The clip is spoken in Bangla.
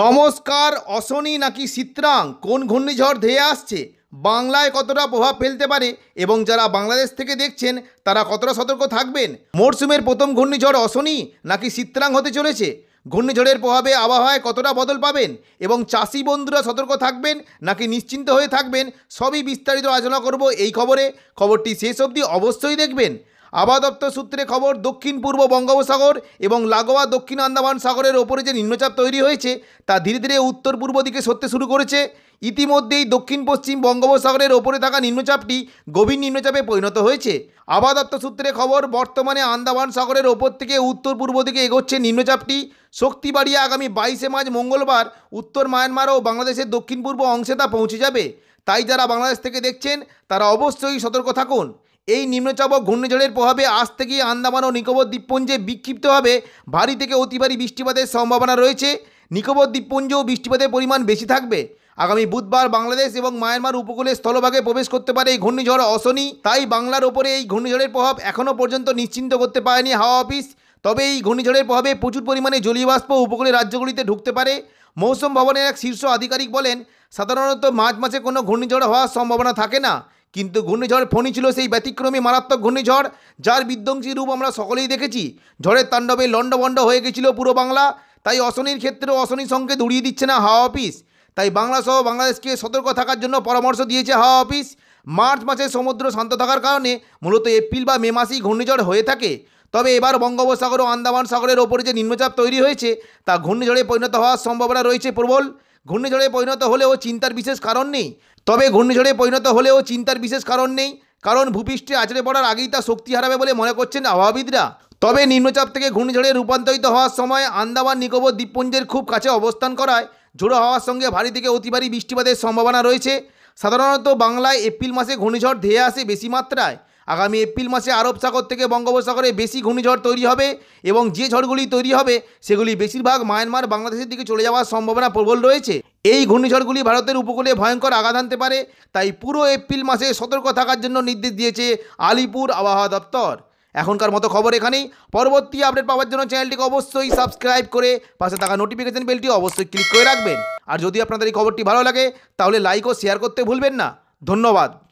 নমস্কার অশনি নাকি চিত্রাং কোন ঘূর্ণিঝড় ধেয়ে আসছে বাংলায় কতটা প্রভাব ফেলতে পারে এবং যারা বাংলাদেশ থেকে দেখছেন তারা কতটা সতর্ক থাকবেন মরশুমের প্রথম ঘূর্ণিঝড় অশনি নাকি চিত্রাং হতে চলেছে ঘূর্ণিঝড়ের প্রভাবে আবহাওয়ায় কতটা বদল পাবেন এবং চাষি বন্ধুরা সতর্ক থাকবেন নাকি নিশ্চিন্ত হয়ে থাকবেন সবই বিস্তারিত আলোচনা করব এই খবরে খবরটি শেষ অবধি অবশ্যই দেখবেন আবহাওয়া দপ্তর সূত্রে খবর দক্ষিণ পূর্ব বঙ্গোপসাগর এবং লাগোয়া দক্ষিণ আন্দামান সাগরের ওপরে যে নিম্নচাপ তৈরি হয়েছে তা ধীরে ধীরে উত্তর পূর্ব দিকে সরতে শুরু করেছে ইতিমধ্যেই দক্ষিণ পশ্চিম বঙ্গোপসাগরের ওপরে থাকা নিম্নচাপটি গভীর নিম্নচাপে পরিণত হয়েছে আবহাওয়া দপ্তর সূত্রে খবর বর্তমানে আন্দামান সাগরের ওপর থেকে উত্তর পূর্ব দিকে এগোচ্ছে নিম্নচাপটি শক্তি বাড়িয়ে আগামী বাইশে মার্চ মঙ্গলবার উত্তর মায়ানমার ও বাংলাদেশের দক্ষিণ পূর্ব অংশে তা পৌঁছে যাবে তাই যারা বাংলাদেশ থেকে দেখছেন তারা অবশ্যই সতর্ক থাকুন এই নিম্নচাপ ও ঘূর্ণিঝড়ের প্রভাবে আজ থেকেই আন্দামান ও নিকোবর দ্বীপপুঞ্জে বিক্ষিপ্তভাবে ভারী থেকে অতি ভারী বৃষ্টিপাতের সম্ভাবনা রয়েছে নিকোবর দ্বীপপুঞ্জেও বৃষ্টিপাতের পরিমাণ বেশি থাকবে আগামী বুধবার বাংলাদেশ এবং মায়ানমার উপকূলে স্থলভাগে প্রবেশ করতে পারে এই ঘূর্ণিঝড় অশনি তাই বাংলার ওপরে এই ঘূর্ণিঝড়ের প্রভাব এখনও পর্যন্ত নিশ্চিন্ত করতে পারেনি হাওয়া অফিস তবে এই ঘূর্ণিঝড়ের প্রভাবে প্রচুর পরিমাণে জলীয় বাষ্প উপকূলের রাজ্যগুলিতে ঢুকতে পারে মৌসুম ভবনের এক শীর্ষ আধিকারিক বলেন সাধারণত মার্চ মাসে কোনো ঘূর্ণিঝড় হওয়ার সম্ভাবনা থাকে না কিন্তু ঘূর্ণিঝড় ফণি ছিল সেই ব্যতিক্রমী মারাত্মক ঘূর্ণিঝড় যার বিধ্বংসী রূপ আমরা সকলেই দেখেছি ঝড়ের তাণ্ডবে লণ্ডভণ্ড হয়ে গেছিল পুরো বাংলা তাই অশনির ক্ষেত্রেও অশনির সঙ্গে দৌড়িয়ে দিচ্ছে না হাওয়া অফিস তাই বাংলাসহ বাংলাদেশকে সতর্ক থাকার জন্য পরামর্শ দিয়েছে হাওয়া অফিস মার্চ মাসে সমুদ্র শান্ত থাকার কারণে মূলত এপ্রিল বা মে মাসেই ঘূর্ণিঝড় হয়ে থাকে তবে এবার বঙ্গোপসাগর ও আন্দামান সাগরের ওপরে যে নিম্নচাপ তৈরি হয়েছে তা ঘূর্ণিঝড়ে পরিণত হওয়ার সম্ভাবনা রয়েছে প্রবল ঘূর্ণিঝড়ে পরিণত হলেও চিন্তার বিশেষ কারণ নেই তবে ঘূর্ণিঝড়ে পরিণত হলেও চিন্তার বিশেষ কারণ নেই কারণ ভূপৃষ্ঠে আছড়ে পড়ার আগেই তা শক্তি হারাবে বলে মনে করছেন আবহাওয়াবিদরা তবে নিম্নচাপ থেকে ঘূর্ণিঝড়ে রূপান্তরিত হওয়ার সময় আন্দামান নিকোবর দ্বীপপুঞ্জের খুব কাছে অবস্থান করায় ঝোড়ো হওয়ার সঙ্গে ভারী থেকে অতি ভারী বৃষ্টিপাতের সম্ভাবনা রয়েছে সাধারণত বাংলায় এপ্রিল মাসে ঘূর্ণিঝড় ধেয়ে আসে বেশি মাত্রায় আগামী এপ্রিল মাসে আরব সাগর থেকে বঙ্গোপসাগরে বেশি ঘূর্ণিঝড় তৈরি হবে এবং যে ঝড়গুলি তৈরি হবে সেগুলি বেশিরভাগ মায়ানমার বাংলাদেশের দিকে চলে যাওয়ার সম্ভাবনা প্রবল রয়েছে এই ঘূর্ণিঝড়গুলি ভারতের উপকূলে ভয়ঙ্কর আঘাত আনতে পারে তাই পুরো এপ্রিল মাসে সতর্ক থাকার জন্য নির্দেশ দিয়েছে আলিপুর আবহাওয়া দপ্তর এখনকার মতো খবর এখানেই পরবর্তী আপডেট পাওয়ার জন্য চ্যানেলটিকে অবশ্যই সাবস্ক্রাইব করে পাশে থাকা নোটিফিকেশন বেলটি অবশ্যই ক্লিক করে রাখবেন আর যদি আপনাদের এই খবরটি ভালো লাগে তাহলে লাইক ও শেয়ার করতে ভুলবেন না ধন্যবাদ